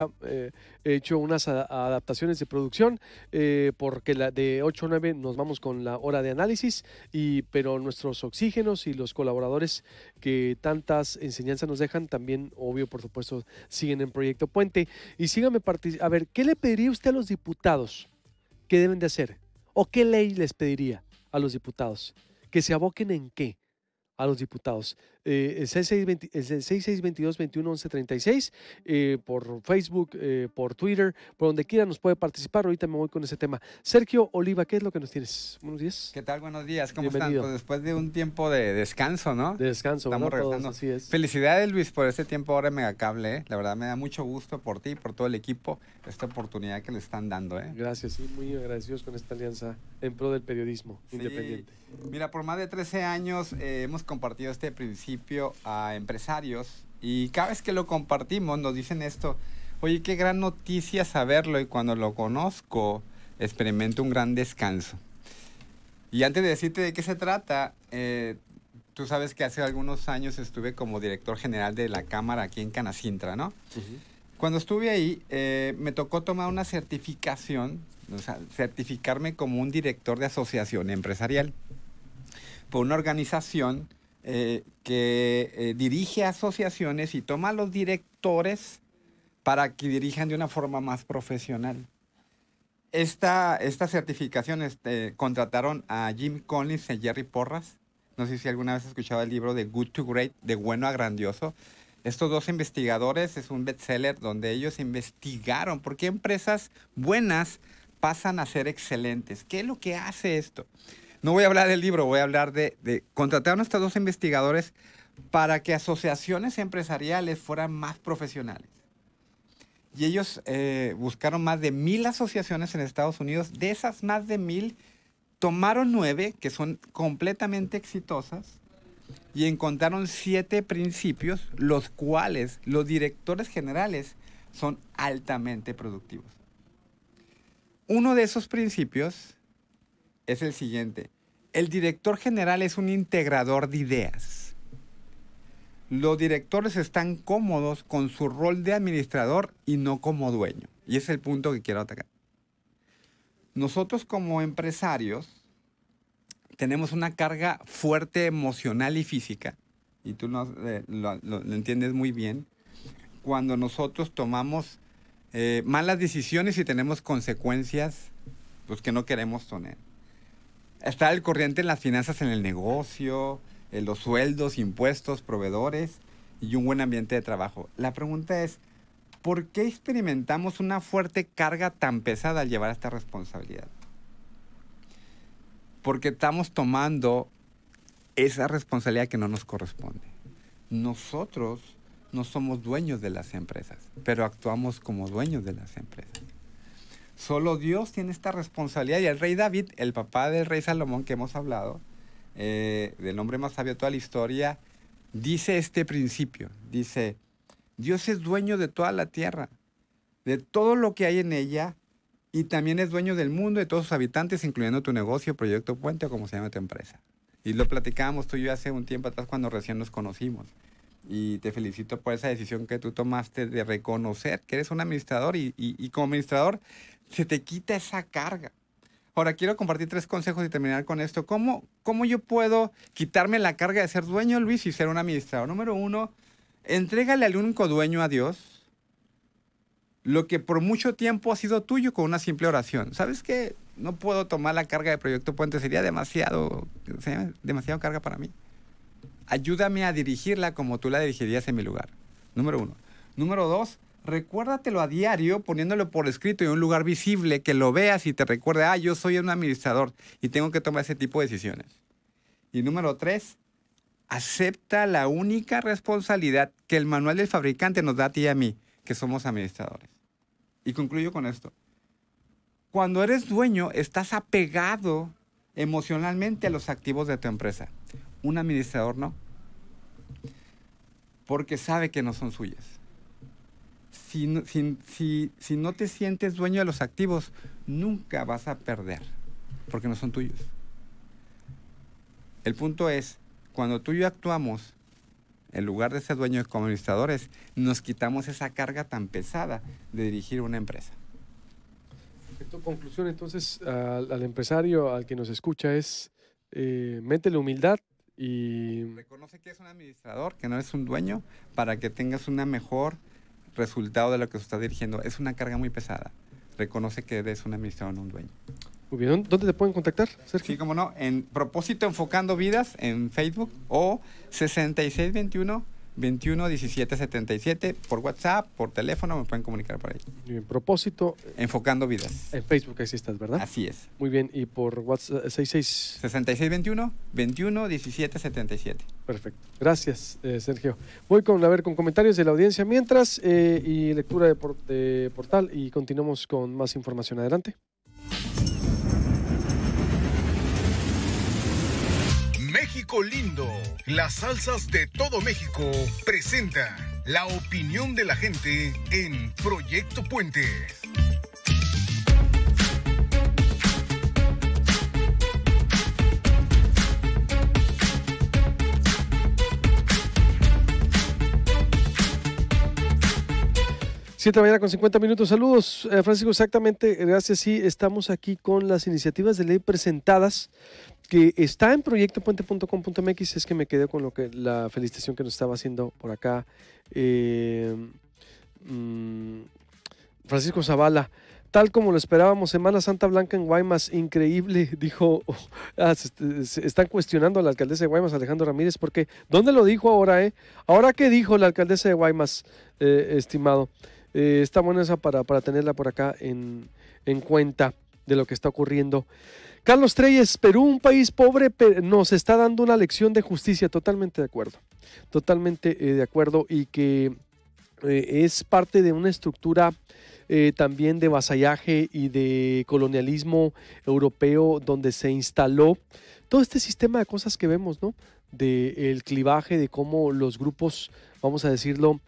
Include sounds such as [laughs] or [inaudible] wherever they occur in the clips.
He eh, hecho unas adaptaciones de producción eh, porque la de 8 a 9 nos vamos con la hora de análisis y pero nuestros oxígenos y los colaboradores que tantas enseñanzas nos dejan también obvio por supuesto siguen en Proyecto Puente y síganme a ver qué le pediría usted a los diputados qué deben de hacer o qué ley les pediría a los diputados que se aboquen en qué a los diputados eh, el 6622 21 eh, por Facebook, eh, por Twitter, por donde quiera nos puede participar. Ahorita me voy con ese tema. Sergio Oliva, ¿qué es lo que nos tienes? Buenos días. ¿Qué tal? Buenos días. ¿Cómo están? Pues después de un tiempo de descanso, ¿no? De descanso. Estamos regresando. es. Felicidades, Luis, por este tiempo ahora en Megacable. ¿eh? La verdad me da mucho gusto por ti, y por todo el equipo, esta oportunidad que le están dando. ¿eh? Gracias, sí, muy agradecidos con esta alianza en pro del periodismo independiente. Mira, por más de 13 años hemos compartido este principio a empresarios y cada vez que lo compartimos nos dicen esto, oye, qué gran noticia saberlo y cuando lo conozco experimento un gran descanso. Y antes de decirte de qué se trata, eh, tú sabes que hace algunos años estuve como director general de la Cámara aquí en Canacintra, ¿no? Cuando estuve ahí, eh, me tocó tomar una certificación, o sea, certificarme como un director de asociación empresarial por una organización eh, que eh, dirige asociaciones y toma a los directores para que dirijan de una forma más profesional. Esta, esta certificación este, contrataron a Jim Collins y Jerry Porras. No sé si alguna vez escuchaba el libro de Good to Great, de bueno a grandioso. Estos dos investigadores es un bestseller donde ellos investigaron por qué empresas buenas pasan a ser excelentes. ¿Qué es lo que hace esto? no voy a hablar del libro, voy a hablar de, Contrataron contratar a estos dos investigadores para que asociaciones empresariales fueran más profesionales. Y ellos eh, buscaron más de mil asociaciones en Estados Unidos. De esas más de mil, tomaron nueve que son completamente exitosas y encontraron siete principios, los cuales los directores generales son altamente productivos. Uno de esos principios es el siguiente. El director general es un integrador de ideas. Los directores están cómodos con su rol de administrador y no como dueño. Y es el punto que quiero atacar. Nosotros como empresarios tenemos una carga fuerte emocional y física. Y tú eh, lo, entiendes muy bien. Cuando nosotros tomamos eh, malas decisiones y tenemos consecuencias pues, que no queremos tener. Está el corriente en las finanzas en el negocio, en los sueldos, impuestos, proveedores y un buen ambiente de trabajo. La pregunta es, ¿por qué experimentamos una fuerte carga tan pesada al llevar esta responsabilidad? Porque estamos tomando esa responsabilidad que no nos corresponde. Nosotros no somos dueños de las empresas, pero actuamos como dueños de las empresas. Solo Dios tiene esta responsabilidad y el rey David, el papá del rey Salomón que hemos hablado, eh, del hombre más sabio de toda la historia, dice este principio. Dice, Dios es dueño de toda la tierra, de todo lo que hay en ella y también es dueño del mundo y de todos sus habitantes, incluyendo tu negocio, proyecto, puente o como se llama tu empresa. Y lo platicábamos tú y yo hace un tiempo atrás cuando recién nos conocimos. Y te felicito por esa decisión que tú tomaste de reconocer que eres un administrador y, y como administrador se te quita esa carga. Ahora, quiero compartir tres consejos y terminar con esto. ¿Cómo, yo puedo quitarme la carga de ser dueño, Luis, y ser un administrador? Número uno, entrégale al único dueño a Dios lo que por mucho tiempo ha sido tuyo con una simple oración. ¿Sabes qué? No puedo tomar la carga de Proyecto Puente, sería demasiado, demasiado carga para mí. Ayúdame a dirigirla como tú la dirigirías en mi lugar. Número uno. Número dos, recuérdatelo a diario poniéndolo por escrito en un lugar visible, que lo veas y te recuerde, ah, yo soy un administrador y tengo que tomar ese tipo de decisiones. Y número tres, acepta la única responsabilidad que el manual del fabricante nos da a ti y a mí, que somos administradores. Y concluyo con esto. Cuando eres dueño, estás apegado emocionalmente a los activos de tu empresa. Un administrador no, porque sabe que no son suyas si, si, si no te sientes dueño de los activos, nunca vas a perder, porque no son tuyos. El punto es, cuando tú y yo actuamos, en lugar de ser dueños como administradores, nos quitamos esa carga tan pesada de dirigir una empresa. Tu conclusión entonces al, empresario, al que nos escucha, es eh, métele humildad y... Reconoce que es un administrador, que no es un dueño, para que tengas una mejor resultado de lo que se está dirigiendo, es una carga muy pesada. Reconoce que es una misión, un dueño. ¿dónde te pueden contactar, Sí, como no, en Propósito Enfocando Vidas en Facebook o 6621 21 17 77 por WhatsApp, por teléfono, me pueden comunicar por ahí. Bien, propósito. Eh, Enfocando vidas. En Facebook existe ¿verdad? Así es. Muy bien, y por WhatsApp 66. 66 21 21 17 77. Perfecto. Gracias, eh, Sergio. Voy con, a ver, con comentarios de la audiencia mientras eh, y lectura de portal y continuamos con más información. Adelante. México lindo, las salsas de todo México, presenta la opinión de la gente en Proyecto Puente. Siete de mañana con 50 minutos. Saludos, eh, Francisco. Exactamente, gracias. Sí, estamos aquí con las iniciativas de ley presentadas que está en proyectopuente.com.mx es que me quedé con lo que la felicitación que nos estaba haciendo por acá eh, mm, Francisco Zavala. Tal como lo esperábamos, Semana Santa Blanca en Guaymas, increíble, [laughs] dijo, ah, este, están cuestionando a la alcaldesa de Guaymas, Alejandro Ramírez, porque ¿dónde lo dijo ahora? Eh? ¿Ahora qué dijo la alcaldesa de Guaymas, eh, estimado? Eh, está buena esa para, para tenerla por acá en, en cuenta de lo que está ocurriendo. Carlos Treyes, Perú, un país pobre, nos está dando una lección de justicia, totalmente de acuerdo, totalmente eh, de acuerdo y que eh, es parte de una estructura eh, también de vasallaje y de colonialismo europeo donde se instaló todo este sistema de cosas que vemos, ¿no? Del clivaje, de cómo los grupos, vamos a decirlo,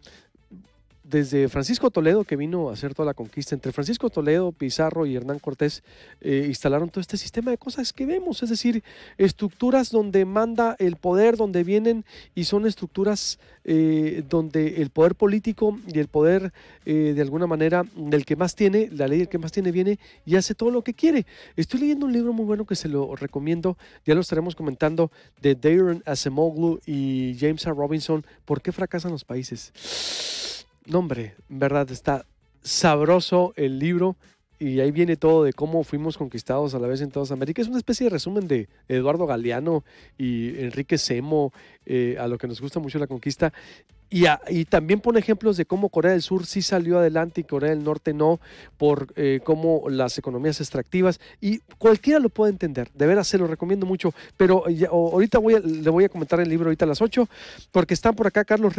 desde Francisco Toledo, que vino a hacer toda la conquista, entre Francisco Toledo, Pizarro y Hernán Cortés, eh, instalaron todo este sistema de cosas que vemos, es decir, estructuras donde manda el poder, donde vienen y son estructuras eh, donde el poder político y el poder, eh, de alguna manera, del que más tiene, la ley del que más tiene, viene y hace todo lo que quiere. Estoy leyendo un libro muy bueno que se lo recomiendo, ya lo estaremos comentando, de Darren Acemoglu y James R. Robinson, ¿Por qué fracasan los países? nombre en verdad está sabroso el libro y ahí viene todo de cómo fuimos conquistados a la vez en todas América. Es una especie de resumen de Eduardo Galeano y Enrique Semo, eh, a lo que nos gusta mucho la conquista. Y, y, también pone ejemplos de cómo Corea del Sur sí salió adelante y Corea del Norte no, por eh, cómo las economías extractivas, y cualquiera lo puede entender, de veras se lo recomiendo mucho, pero ahorita voy le voy a comentar el libro ahorita a las 8, porque están por acá Carlos.